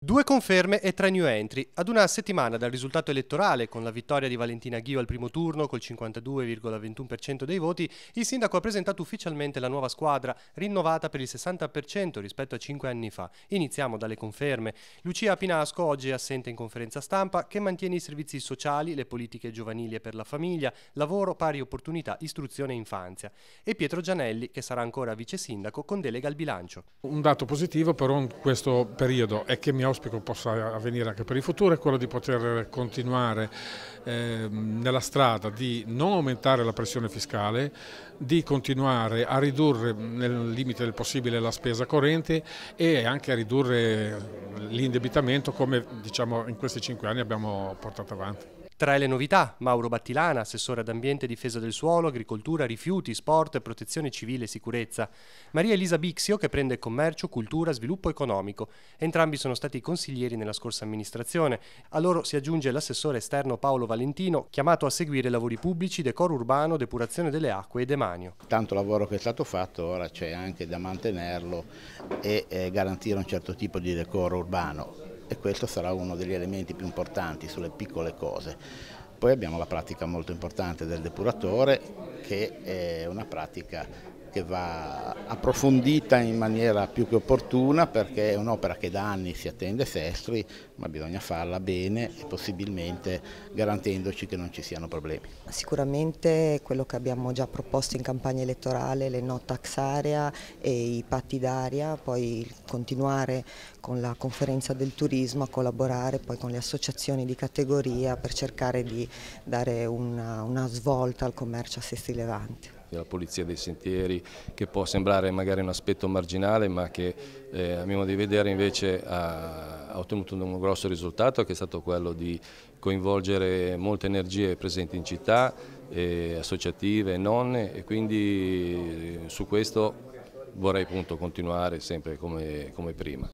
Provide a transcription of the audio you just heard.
Due conferme e tre new entry. Ad una settimana dal risultato elettorale, con la vittoria di Valentina Ghio al primo turno col 52,21% dei voti, il sindaco ha presentato ufficialmente la nuova squadra, rinnovata per il 60% rispetto a cinque anni fa. Iniziamo dalle conferme. Lucia Pinasco oggi è assente in conferenza stampa, che mantiene i servizi sociali, le politiche giovanili e per la famiglia, lavoro, pari opportunità, istruzione e infanzia. E Pietro Gianelli, che sarà ancora vice sindaco con delega al bilancio. Un dato positivo però in questo periodo è che mi auspico possa avvenire anche per il futuro è quello di poter continuare eh, nella strada di non aumentare la pressione fiscale, di continuare a ridurre nel limite del possibile la spesa corrente e anche a ridurre l'indebitamento come diciamo, in questi cinque anni abbiamo portato avanti. Tra le novità, Mauro Battilana, assessore ad ambiente e difesa del suolo, agricoltura, rifiuti, sport, protezione civile e sicurezza. Maria Elisa Bixio, che prende commercio, cultura, sviluppo economico. Entrambi sono stati consiglieri nella scorsa amministrazione. A loro si aggiunge l'assessore esterno Paolo Valentino, chiamato a seguire lavori pubblici, decoro urbano, depurazione delle acque e demanio. Tanto lavoro che è stato fatto, ora c'è anche da mantenerlo e eh, garantire un certo tipo di decoro urbano e questo sarà uno degli elementi più importanti sulle piccole cose. Poi abbiamo la pratica molto importante del depuratore che è una pratica che va approfondita in maniera più che opportuna perché è un'opera che da anni si attende a Sestri, ma bisogna farla bene e possibilmente garantendoci che non ci siano problemi. Sicuramente quello che abbiamo già proposto in campagna elettorale, le no tax area e i patti d'aria, poi continuare con la conferenza del turismo a collaborare poi con le associazioni di categoria per cercare di dare una, una svolta al commercio a Sestri Levante della pulizia dei sentieri, che può sembrare magari un aspetto marginale ma che eh, a mio modo di vedere invece ha, ha ottenuto un grosso risultato che è stato quello di coinvolgere molte energie presenti in città, eh, associative e nonne e quindi eh, su questo vorrei appunto, continuare sempre come, come prima.